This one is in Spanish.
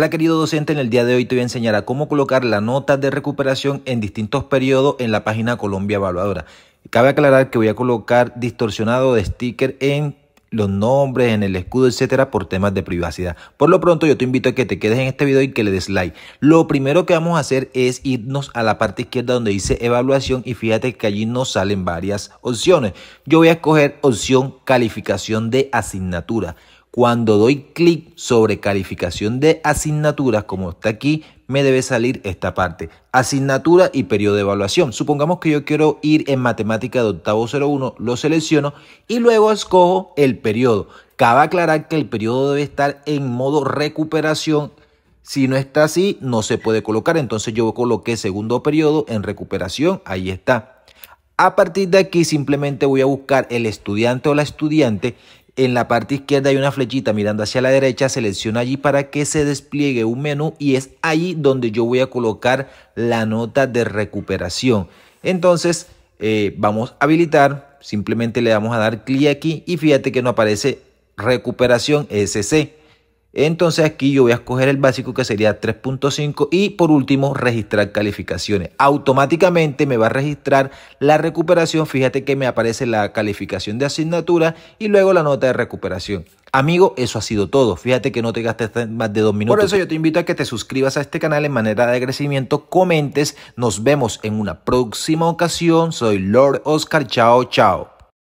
Hola querido docente, en el día de hoy te voy a enseñar a cómo colocar la nota de recuperación en distintos periodos en la página Colombia Evaluadora. Cabe aclarar que voy a colocar distorsionado de sticker en los nombres, en el escudo, etcétera, por temas de privacidad. Por lo pronto, yo te invito a que te quedes en este video y que le des like. Lo primero que vamos a hacer es irnos a la parte izquierda donde dice evaluación y fíjate que allí nos salen varias opciones. Yo voy a escoger opción calificación de asignatura. Cuando doy clic sobre calificación de asignaturas, como está aquí, me debe salir esta parte. Asignatura y periodo de evaluación. Supongamos que yo quiero ir en matemática de octavo 01, lo selecciono y luego escojo el periodo. Cabe aclarar que el periodo debe estar en modo recuperación. Si no está así, no se puede colocar. Entonces yo coloqué segundo periodo en recuperación. Ahí está. A partir de aquí simplemente voy a buscar el estudiante o la estudiante en la parte izquierda hay una flechita mirando hacia la derecha, Selecciona allí para que se despliegue un menú y es allí donde yo voy a colocar la nota de recuperación. Entonces eh, vamos a habilitar, simplemente le vamos a dar clic aquí y fíjate que no aparece recuperación SC. Entonces aquí yo voy a escoger el básico que sería 3.5 y por último registrar calificaciones. Automáticamente me va a registrar la recuperación. Fíjate que me aparece la calificación de asignatura y luego la nota de recuperación. Amigo, eso ha sido todo. Fíjate que no te gastes más de dos minutos. Por eso yo te invito a que te suscribas a este canal en manera de agradecimiento, comentes. Nos vemos en una próxima ocasión. Soy Lord Oscar. Chao, chao.